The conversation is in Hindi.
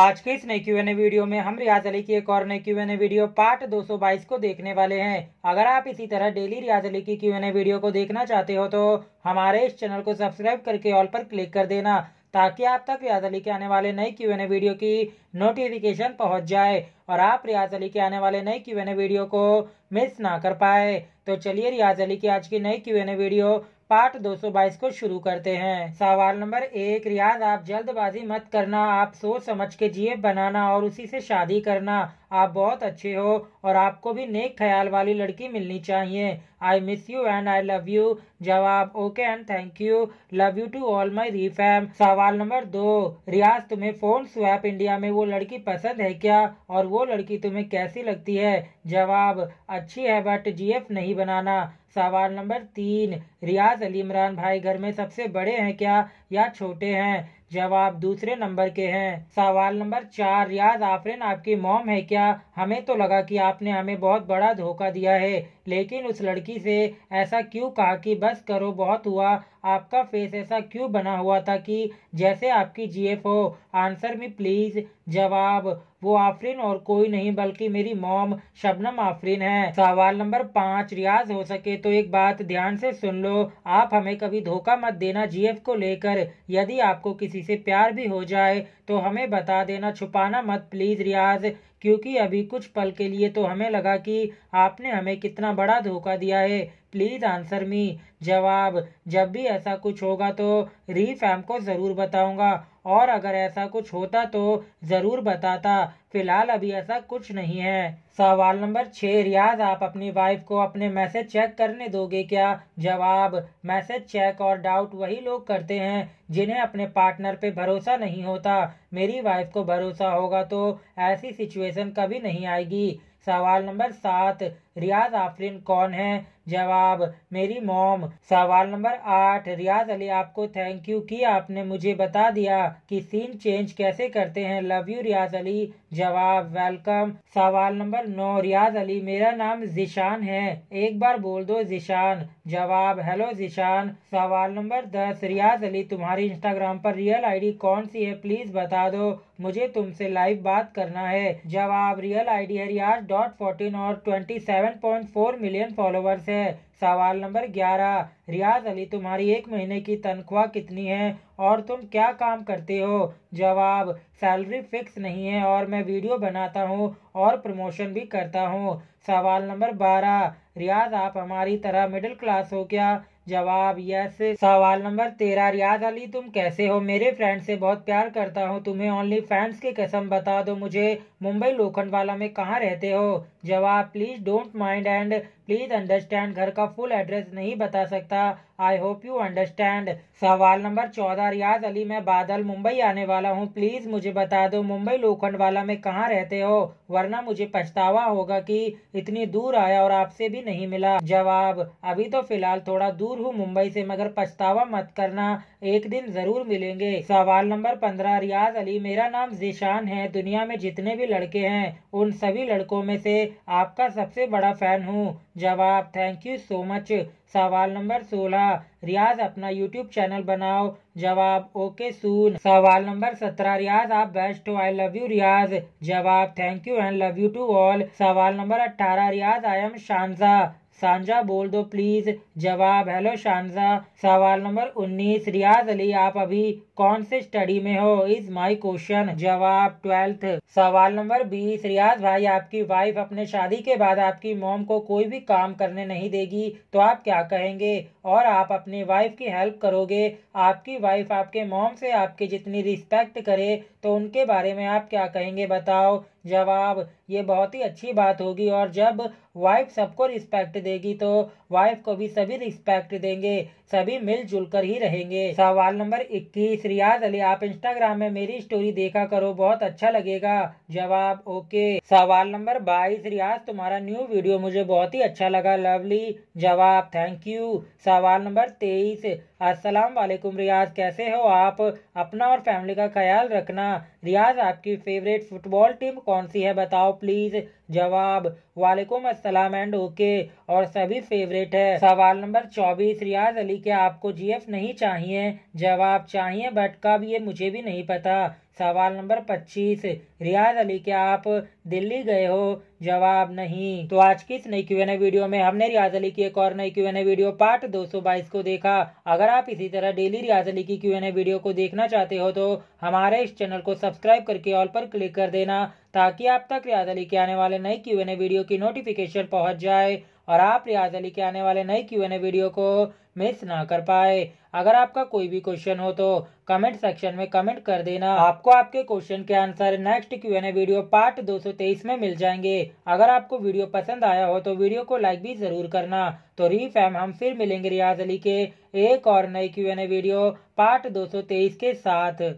आज के इस नए क्यू एन ए वीडियो में हम रियाज अली की एक और नए Q N A video part 222 को देखने वाले हैं अगर आप इसी तरह डेली रियाज अली की क्यू एन ए वीडियो को देखना चाहते हो तो हमारे इस चैनल को सब्सक्राइब करके ऑल पर क्लिक कर देना ताकि आप तक रियाज अली के आने वाले नए क्यू एन ए वीडियो की नोटिफिकेशन पहुंच जाए और आप रियाज अली के आने वाले नए क्यू एन ए वीडियो को मिस ना कर पाए तो चलिए रियाज अली की आज की नई क्यू एन ए वीडियो पाठ 222 को शुरू करते हैं सवाल नंबर एक रियाज आप जल्दबाजी मत करना आप सोच समझ के जिए बनाना और उसी से शादी करना आप बहुत अच्छे हो और आपको भी नेक ख्याल वाली लड़की मिलनी चाहिए I miss you and I love you जवाब okay and thank you love you to all my fam सवाल नंबर दो रियाज तुम्हें फोन स्वैप इंडिया में वो लड़की पसंद है क्या और वो लड़की तुम्हें कैसी लगती है जवाब अच्छी है बट जी एफ नहीं बनाना सवाल नंबर तीन रियाज अली इमरान भाई घर में सबसे बड़े हैं क्या या छोटे हैं जवाब दूसरे नंबर के हैं सवाल नंबर चार रियाज आफरीन आपकी मोम है क्या हमें तो लगा कि आपने हमें बहुत बड़ा धोखा दिया है लेकिन उस लड़की से ऐसा क्यों कहा कि बस करो बहुत हुआ आपका फेस ऐसा क्यों बना हुआ था कि जैसे आपकी जीएफओ हो आंसर मी प्लीज जवाब वो आफरीन और कोई नहीं बल्कि मेरी मोम शबनम आफरीन है सवाल नंबर पाँच रियाज हो सके तो एक बात ध्यान से सुन लो आप हमें कभी धोखा मत देना जीएफ को लेकर यदि आपको किसी से प्यार भी हो जाए तो हमें बता देना छुपाना मत प्लीज रियाज क्योंकि अभी कुछ पल के लिए तो हमें लगा कि आपने हमें कितना बड़ा धोखा दिया है प्लीज़ आंसर मी जवाब जब भी ऐसा कुछ होगा तो री फैम को ज़रूर बताऊंगा और अगर ऐसा कुछ होता तो ज़रूर बताता फिलहाल अभी ऐसा कुछ नहीं है सवाल नंबर छह रियाज आप अपनी वाइफ को अपने मैसेज चेक करने दोगे क्या जवाब मैसेज चेक और डाउट वही लोग करते हैं जिन्हें अपने पार्टनर पे भरोसा नहीं होता मेरी वाइफ को भरोसा होगा तो ऐसी सिचुएशन कभी नहीं आएगी सवाल नंबर सात रियाज आफरीन कौन है जवाब मेरी मोम सवाल नंबर आठ रियाज अली आपको थैंक यू कि आपने मुझे बता दिया कि सीन चेंज कैसे करते हैं लव यू रियाज अली जवाब वेलकम सवाल नंबर नौ रियाज अली मेरा नाम जिशान है एक बार बोल दो जिशान जवाब हेलो जिशान सवाल नंबर दस रियाज अली तुम्हारी इंस्टाग्राम पर रियल आईडी कौन सी है प्लीज बता दो मुझे तुमसे लाइव बात करना है जवाब रियल आईडी हरियाज डॉट फोर्टीन और twenty seven point four million followers है सवाल नंबर ग्यारह रियाज अली तुम्हारी एक महीने की तनख्वाह कितनी है और तुम क्या काम करते हो जवाब सैलरी फिक्स नहीं है और मैं वीडियो बनाता हूँ और प्रमोशन भी करता हूँ सवाल नंबर बारह रियाज आप हमारी तरह मिडिल क्लास हो क्या जवाब यस सवाल नंबर तेरह रियाज अली तुम कैसे हो मेरे फ्रेंड से बहुत प्यार करता हूँ तुम्हें ओनली फैंस की कसम बता दो मुझे मुंबई लोखंड वाला में कहाँ रहते हो जवाब please don't mind and please understand घर का फुल एड्रेस नहीं बता सकता आई होप यू अंडरस्टैंड सवाल नंबर चौदह रियाज अली मैं बादल मुंबई आने वाला हूँ प्लीज मुझे बता दो मुंबई लोखंड वाला में कहाँ रहते हो वरना मुझे पछतावा होगा कि इतनी दूर आया और आपसे भी नहीं मिला जवाब अभी तो फिलहाल थोड़ा दूर हूँ मुंबई से मगर पछतावा मत करना एक दिन जरूर मिलेंगे सवाल नंबर पंद्रह रियाज अली मेरा नाम जिशान है दुनिया में जितने भी लड़के हैं उन सभी लड़कों में से आपका सबसे बड़ा फैन हूँ जवाब थैंक यू सो मच सवाल नंबर सोलह रियाज अपना यूट्यूब चैनल बनाओ जवाब ओके सून सवाल नंबर सत्रह रियाज आप बेस्ट हो आई लव यू रियाज जवाब thank you and love you to all सवाल नंबर अट्ठारह रियाज आई एम शानजा सांझा बोल दो प्लीज जवाब हेलो शानजा सवाल नंबर उन्नीस रियाज अली आप अभी कौन से स्टडी में हो इज माई क्वेश्चन जवाब ट्वेल्थ सवाल नंबर बीस रियाज भाई आपकी वाइफ अपने शादी के बाद आपकी मोम को कोई भी काम करने नहीं देगी तो आप क्या कहेंगे और आप अपनी वाइफ की हेल्प करोगे आपकी वाइफ आपके मोम से आपके जितनी रिस्पेक्ट करे तो उनके बारे में आप क्या कहेंगे बताओ जवाब ये बहुत ही अच्छी बात होगी और जब वाइफ सबको रिस्पेक्ट देगी तो वाइफ को भी सभी रिस्पेक्ट देंगे सभी मिलजुल कर ही रहेंगे सवाल नंबर 21 रियाज अली आप इंस्टाग्राम में मेरी स्टोरी देखा करो बहुत अच्छा लगेगा जवाब ओके सवाल नंबर 22 रियाज तुम्हारा न्यू वीडियो मुझे बहुत ही अच्छा लगा लवली जवाब थैंक यू सवाल नंबर तेईस अस्सलाम वालेकुम रियाज कैसे हो आप अपना और फैमिली का ख्याल रखना रियाज आपकी फेवरेट फुटबॉल टीम कौन सी है बताओ प्लीज़ जवाब वालेकुम असलम एंड ओके और सभी फेवरेट है सवाल नंबर चौबीस रियाज अली के आपको जीएफ नहीं चाहिए जवाब चाहिए बट कब ये मुझे भी नहीं पता सवाल नंबर पच्चीस रियाज अली के आप दिल्ली गए हो जवाब नहीं तो आज की इस नई क्यू एन वीडियो में हमने रियाज अली की एक और नई Q N part video part 222 को देखा अगर आप इसी तरह डेली रियाज अली की क्यू एन ए वीडियो को देखना चाहते हो तो हमारे इस चैनल को सब्सक्राइब करके ऑल पर क्लिक कर देना ताकि आप तक रियाज अली के आने वाले नए क्यू एन वीडियो की नोटिफिकेशन पहुंच जाए और आप रियाज अली के आने वाले नए क्यू एन वीडियो को मिस ना कर पाए अगर आपका कोई भी क्वेश्चन हो तो कमेंट सेक्शन में कमेंट कर देना आपको आपके क्वेश्चन के answer next Q N video part 223 में मिल जाएंगे अगर आपको वीडियो पसंद आया हो तो वीडियो को लाइक भी जरूर करना तो रीफैम हम फिर मिलेंगे रियाज अली के एक और नए क्यू एन वीडियो पार्ट तेईस के साथ